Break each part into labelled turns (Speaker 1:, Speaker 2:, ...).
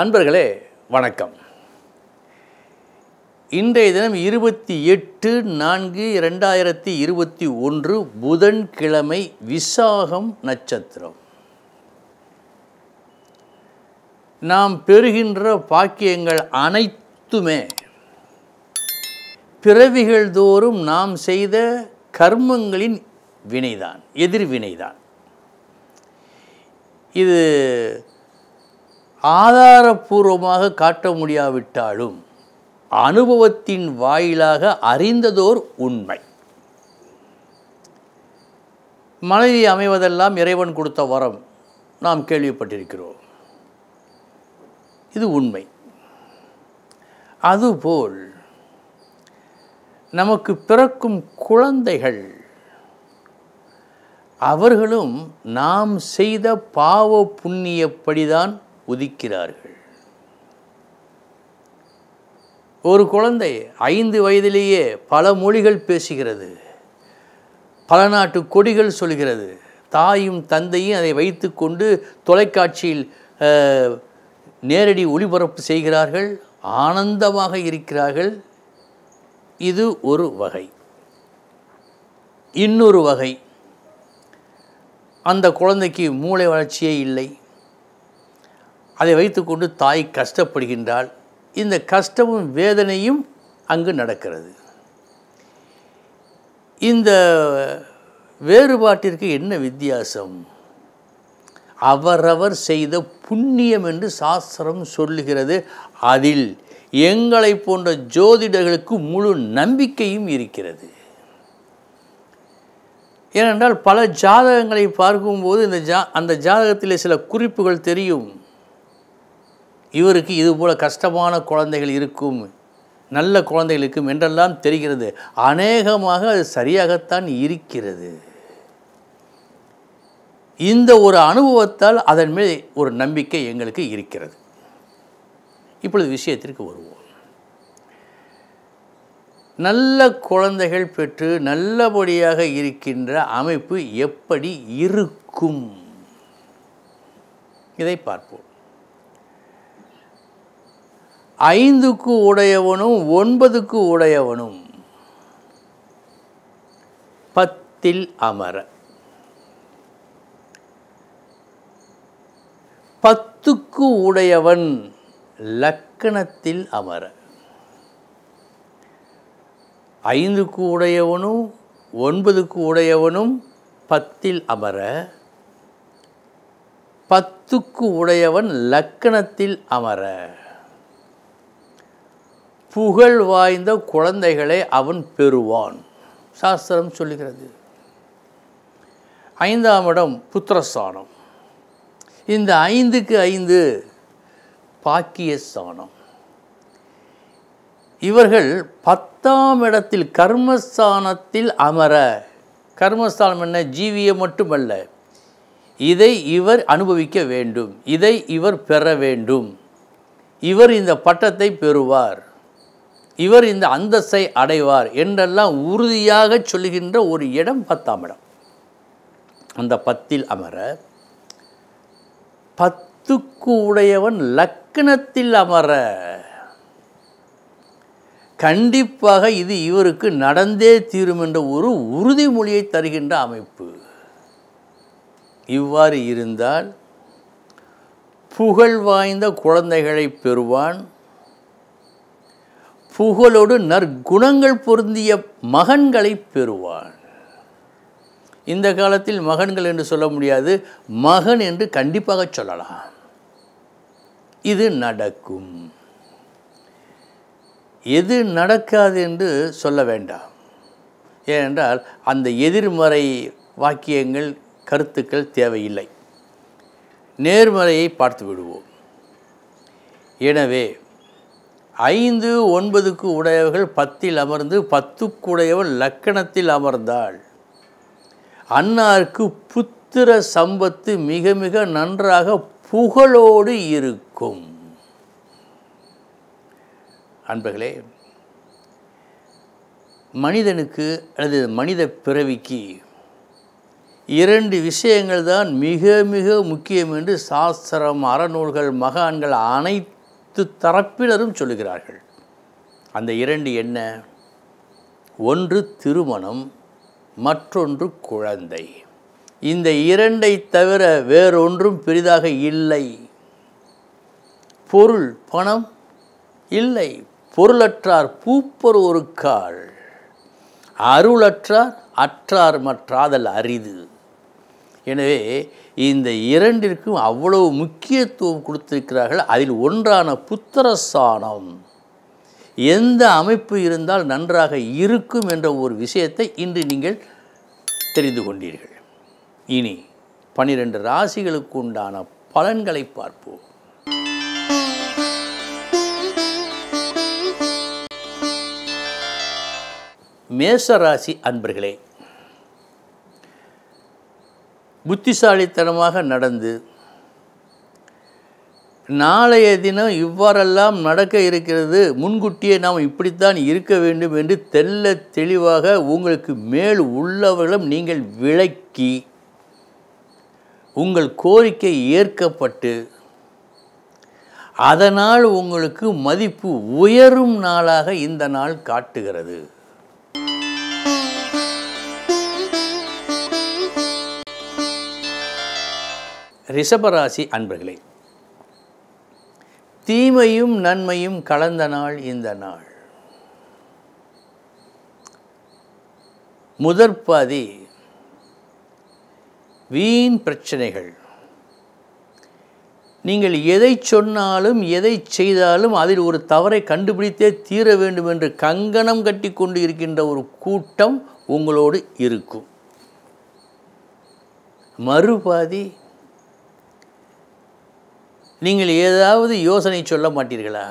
Speaker 1: அன்பர்களே வணக்கம் இன்றைய தினம் இருபத்தி எட்டு நான்கு இரண்டாயிரத்தி இருபத்தி ஒன்று புதன்கிழமை விசாகம் நட்சத்திரம் நாம் பெறுகின்ற பாக்கியங்கள் அனைத்துமே பிறவிகள் தோறும் நாம் செய்த கர்மங்களின் வினைதான் எதிர்வினைதான் இது ஆதாரபூர்வமாக காட்ட முடியாவிட்டாலும் அனுபவத்தின் வாயிலாக அறிந்ததோர் உண்மை மனைவி அமைவதெல்லாம் இறைவன் கொடுத்த வரம் நாம் கேள்விப்பட்டிருக்கிறோம் இது உண்மை அதுபோல் நமக்கு பிறக்கும் குழந்தைகள் அவர்களும் நாம் செய்த பாவ புண்ணியப்படிதான் உதிக்கிறார்கள் ஒரு குழந்தை ஐந்து வயதிலேயே பல மொழிகள் பேசுகிறது பல நாட்டு கொடிகள் சொல்கிறது தாயும் தந்தையும் அதை வைத்து கொண்டு தொலைக்காட்சியில் நேரடி ஒளிபரப்பு செய்கிறார்கள் ஆனந்தமாக இருக்கிறார்கள் இது ஒரு வகை இன்னொரு வகை அந்த குழந்தைக்கு மூளை வளர்ச்சியே இல்லை அதை வைத்துக்கொண்டு தாய் கஷ்டப்படுகின்றால் இந்த கஷ்டமும் வேதனையும் அங்கு நடக்கிறது இந்த வேறுபாட்டிற்கு என்ன வித்தியாசம் அவரவர் செய்த புண்ணியம் என்று சாஸ்திரம் சொல்லுகிறது அதில் எங்களை போன்ற ஜோதிடர்களுக்கு முழு நம்பிக்கையும் இருக்கிறது ஏனென்றால் பல ஜாதகங்களை பார்க்கும்போது இந்த ஜா அந்த ஜாதகத்தில் சில குறிப்புகள் தெரியும் இவருக்கு இது போல் கஷ்டமான குழந்தைகள் இருக்கும் நல்ல குழந்தைகள் இருக்கும் என்றெல்லாம் தெரிகிறது அநேகமாக அது சரியாகத்தான் இருக்கிறது இந்த ஒரு அனுபவத்தால் அதன் மேல் ஒரு நம்பிக்கை எங்களுக்கு இருக்கிறது இப்பொழுது விஷயத்திற்கு வருவோம் நல்ல குழந்தைகள் பெற்று நல்லபடியாக இருக்கின்ற அமைப்பு எப்படி இருக்கும் இதை பார்ப்போம் ஐந்துக்கு உடையவனும் ஒன்பதுக்கு உடையவனும் பத்தில் அமர பத்துக்கு உடையவன் லக்கணத்தில் அமர ஐந்துக்கு உடையவனும் ஒன்பதுக்கு உடையவனும் பத்தில் அமர பத்துக்கு உடையவன் லக்கணத்தில் அமர புகழ் வாய்ந்த குழந்தைகளை அவன் பெறுவான் சாஸ்திரம் சொல்லுகிறது ஐந்தாம் இடம் புத்திரஸ்தானம் இந்த ஐந்துக்கு ஐந்து பாக்கியஸ்தானம் இவர்கள் பத்தாம் இடத்தில் கர்மஸ்தானத்தில் அமர கர்மஸ்தானம் என்ன ஜீவிய மட்டுமல்ல இதை இவர் அனுபவிக்க வேண்டும் இதை இவர் பெற வேண்டும் இவர் இந்த பட்டத்தை பெறுவார் இவர் இந்த அந்தஸ்தை அடைவார் என்றெல்லாம் உறுதியாக சொல்லுகின்ற ஒரு இடம் பத்தாம் இடம் அந்த பத்தில் அமர பத்துக்கு உடையவன் லக்னத்தில் அமர கண்டிப்பாக இது இவருக்கு நடந்தே தீரும் என்ற ஒரு உறுதிமொழியை தருகின்ற அமைப்பு இவ்வாறு இருந்தால் புகழ் வாய்ந்த குழந்தைகளை பெறுவான் புகழோடு நற்குணங்கள் பொருந்திய மகன்களை பெறுவான் இந்த காலத்தில் மகன்கள் என்று சொல்ல முடியாது மகன் என்று கண்டிப்பாக சொல்லலாம் இது நடக்கும் எது நடக்காது என்று சொல்ல வேண்டாம் ஏனென்றால் அந்த எதிர்மறை வாக்கியங்கள் கருத்துக்கள் தேவையில்லை நேர்மறையை பார்த்து விடுவோம் எனவே ஐந்து ஒன்பதுக்கு உடையவர்கள் பத்தில் அமர்ந்து பத்துக்குடையவன் லக்கணத்தில் அமர்ந்தாள் அன்னாருக்கு புத்திர சம்பத்து மிக மிக நன்றாக புகழோடு இருக்கும் அன்பர்களே மனிதனுக்கு அல்லது மனித பிறவிக்கு இரண்டு விஷயங்கள் தான் மிக மிக முக்கியம் என்று சாஸ்திரம் அறநூல்கள் மகான்கள் அனைத்து அனைத்து தரப்பினரும் சொல்லுகிறார்கள் அந்த இரண்டு என்ன ஒன்று திருமணம் மற்றொன்று குழந்தை இந்த இரண்டை தவிர வேறொன்றும் பெரிதாக இல்லை பொருள் பணம் இல்லை பொருளற்றார் பூப்பர் ஒரு கால் அருளற்றார் அற்றார் மற்றாதல் அரிது எனவே இந்த இரண்டிற்கும் அவ்வளவு முக்கியத்துவம் கொடுத்திருக்கிறார்கள் அதில் ஒன்றான புத்திரஸ்தானம் எந்த அமைப்பு இருந்தால் நன்றாக இருக்கும் என்ற ஒரு விஷயத்தை இன்று நீங்கள் தெரிந்து கொண்டீர்கள் இனி பனிரெண்டு ராசிகளுக்கு உண்டான பலன்களை பார்ப்போம் மேசராசி அன்பர்களே புத்திசாலித்தனமாக நடந்து நாளைய தினம் இவ்வாறெல்லாம் நடக்க இருக்கிறது முன்கூட்டியே நாம் இப்படித்தான் இருக்க வேண்டும் என்று தெல்ல தெளிவாக உங்களுக்கு மேல் உள்ளவர்களும் நீங்கள் விளக்கி உங்கள் கோரிக்கை ஏற்கப்பட்டு அதனால் உங்களுக்கு மதிப்பு உயரும் நாளாக இந்த நாள் காட்டுகிறது ரிஷபராசி அன்பர்களே தீமையும் நன்மையும் கலந்த நாள் இந்த நாள் முதற்பாதி வீண் பிரச்சனைகள் நீங்கள் எதை சொன்னாலும் எதை செய்தாலும் அதில் ஒரு தவறை கண்டுபிடித்தே தீர வேண்டும் என்று கங்கணம் கட்டி கொண்டு இருக்கின்ற ஒரு கூட்டம் உங்களோடு இருக்கும் மறுபாதி நீங்கள் ஏதாவது யோசனை சொல்ல மாட்டீர்களா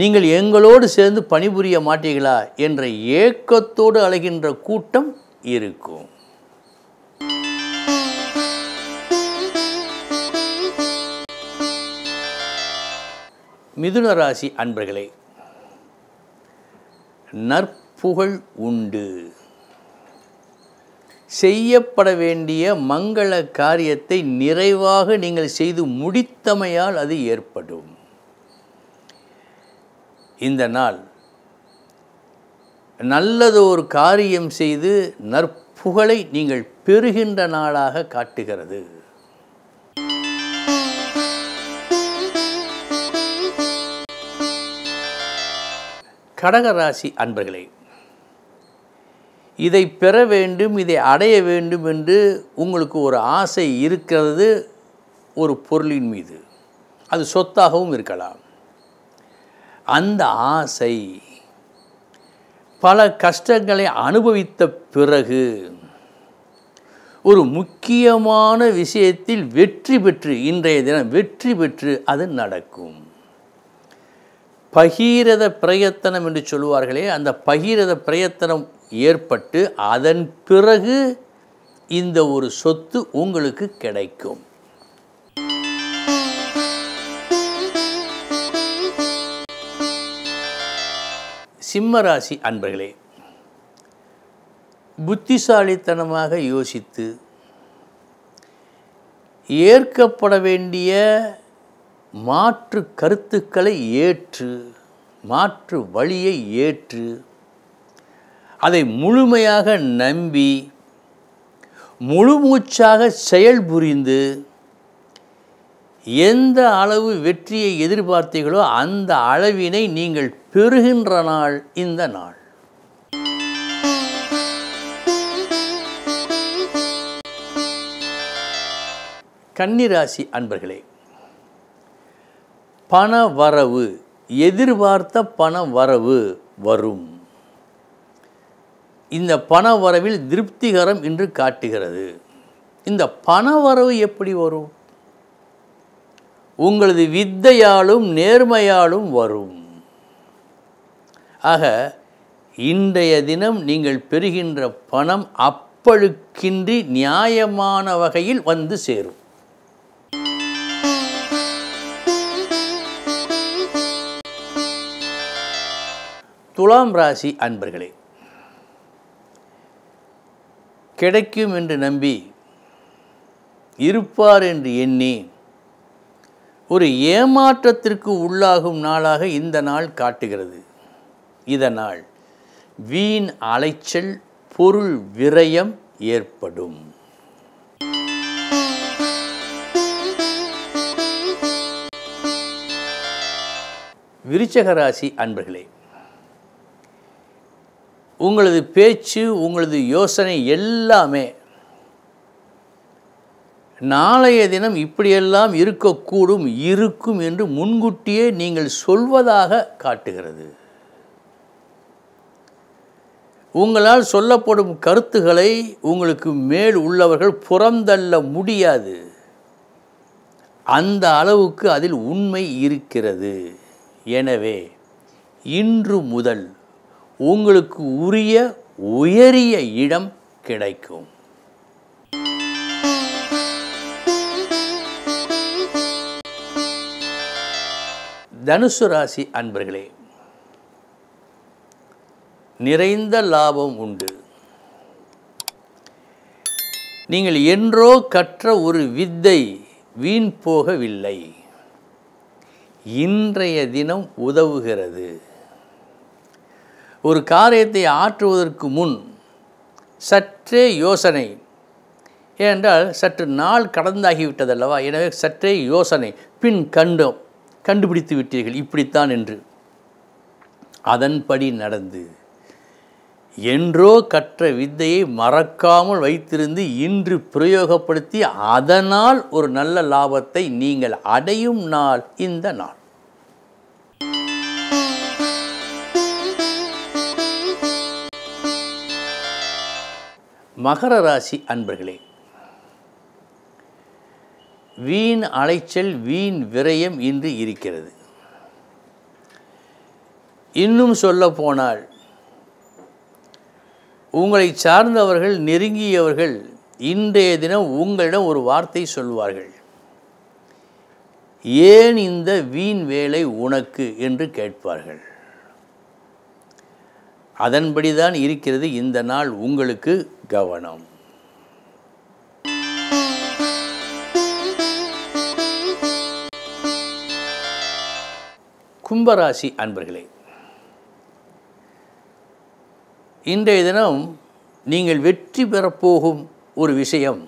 Speaker 1: நீங்கள் எங்களோடு சேர்ந்து பணிபுரிய மாட்டீர்களா என்ற ஏக்கத்தோடு அழைகின்ற கூட்டம் இருக்கும் மிதுன ராசி அன்பர்களே நற்புகழ் உண்டு செய்யப்பட வேண்டிய மங்கள காரியத்தை நிறைவாக நீங்கள் செய்து முடித்தமையால் அது ஏற்படும் இந்த நாள் நல்லது ஒரு காரியம் செய்து நற்புகழை நீங்கள் பெறுகின்ற நாளாக காட்டுகிறது கடகராசி அன்பர்களே இதை பெற வேண்டும் இதை அடைய வேண்டும் என்று உங்களுக்கு ஒரு ஆசை இருக்கிறது ஒரு பொருளின் மீது அது சொத்தாகவும் இருக்கலாம் அந்த ஆசை பல கஷ்டங்களை அனுபவித்த பிறகு ஒரு முக்கியமான விஷயத்தில் வெற்றி பெற்று இன்றைய தினம் வெற்றி பெற்று அது நடக்கும் பகீரத பிரயத்தனம் என்று சொல்லுவார்களே அந்த பகீரத பிரயத்தனம் ஏற்பட்டு அதன் பிறகு இந்த ஒரு சொத்து உங்களுக்கு கிடைக்கும் சிம்மராசி அன்பர்களே புத்திசாலித்தனமாக யோசித்து ஏற்கப்பட வேண்டிய மாற்று கருத்துக்களை ஏற்று மாற்று வழியை ஏற்று அதை முழுமையாக நம்பி முழு மூச்சாக செயல்புரிந்து எந்த அளவு வெற்றியை எதிர்பார்த்தீர்களோ அந்த அளவினை நீங்கள் பெறுகின்ற நாள் இந்த நாள் கன்னிராசி அன்பர்களே பண வரவு எதிர்பார்த்த பண வரவு வரும் இந்த பண வரவில் திருப்திகரம் என்று காட்டுகிறது இந்த பண வரவு எப்படி வரும் உங்களது வித்தையாலும் நேர்மையாலும் வரும் ஆக இன்றைய தினம் நீங்கள் பெறுகின்ற பணம் அப்பழுக்கின்றி நியாயமான வகையில் வந்து சேரும் துலாம் ராசி அன்பர்களே கிடைக்கும் என்று நம்பி இருப்பார் என்று எண்ணி ஒரு ஏமாற்றத்திற்கு உள்ளாகும் நாளாக இந்த நாள் காட்டுகிறது இதனால் வீண் அலைச்சல் பொருள் விரயம் ஏற்படும் விருச்சகராசி அன்பர்களே உங்களது பேச்சு உங்களது யோசனை எல்லாமே நாளைய தினம் இப்படியெல்லாம் இருக்கக்கூடும் இருக்கும் என்று முன்கூட்டியே நீங்கள் சொல்வதாக காட்டுகிறது உங்களால் சொல்லப்படும் கருத்துக்களை உங்களுக்கு மேல் உள்ளவர்கள் புறந்தள்ள முடியாது அந்த அளவுக்கு அதில் உண்மை இருக்கிறது எனவே இன்று முதல் உங்களுக்கு உரிய உயரிய இடம் கிடைக்கும் தனுசு ராசி அன்பர்களே நிறைந்த லாபம் உண்டு நீங்கள் என்றோ கற்ற ஒரு வித்தை வீண் போகவில்லை இன்றைய தினம் உதவுகிறது ஒரு காரியத்தை ஆற்றுவதற்கு முன் சற்றே யோசனை ஏனென்றால் சற்று நாள் கடந்தாகிவிட்டதல்லவா எனவே சற்றே யோசனை பின் கண்டோம் கண்டுபிடித்து விட்டீர்கள் இப்படித்தான் என்று அதன்படி நடந்து என்றோ கற்ற வித்தையை மறக்காமல் வைத்திருந்து இன்று பிரயோகப்படுத்தி அதனால் ஒரு நல்ல லாபத்தை நீங்கள் அடையும் நாள் இந்த நாள் மகர ராசி அன்பர்களே வீண் அலைச்சல் வீண் விரயம் இன்று இருக்கிறது இன்னும் சொல்ல போனால் உங்களை சார்ந்தவர்கள் நெருங்கியவர்கள் இன்றைய தினம் உங்களிடம் ஒரு வார்த்தை சொல்வார்கள் ஏன் இந்த வீண் வேலை உனக்கு என்று கேட்பார்கள் அதன்படி தான் இருக்கிறது இந்த நாள் உங்களுக்கு கவனம் கும்பராசி அன்பர்களே இன்றைய தினம் நீங்கள் வெற்றி பெறப்போகும் ஒரு விஷயம்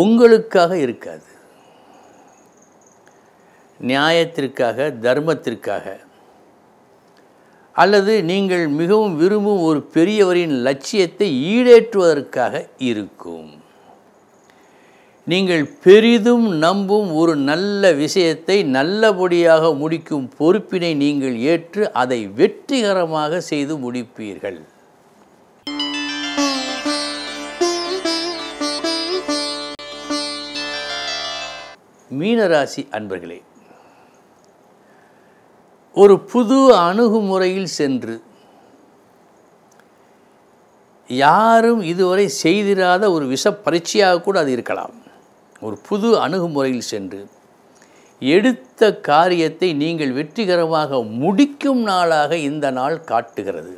Speaker 1: உங்களுக்காக இருக்காது நியாயத்திற்காக தர்மத்திற்காக அல்லது நீங்கள் மிகவும் விரும்பும் ஒரு பெரியவரின் லட்சியத்தை ஈடேற்றுவதற்காக இருக்கும் நீங்கள் பெரிதும் நம்பும் ஒரு நல்ல விஷயத்தை நல்லபடியாக முடிக்கும் பொறுப்பினை நீங்கள் ஏற்று அதை வெற்றிகரமாக செய்து முடிப்பீர்கள் மீனராசி அன்பர்களே ஒரு புது அணுகுமுறையில் சென்று யாரும் இதுவரை செய்திராத ஒரு விஷ பரீட்சையாக கூட அது இருக்கலாம் ஒரு புது அணுகுமுறையில் சென்று எடுத்த காரியத்தை நீங்கள் வெற்றிகரமாக முடிக்கும் நாளாக இந்த நாள் காட்டுகிறது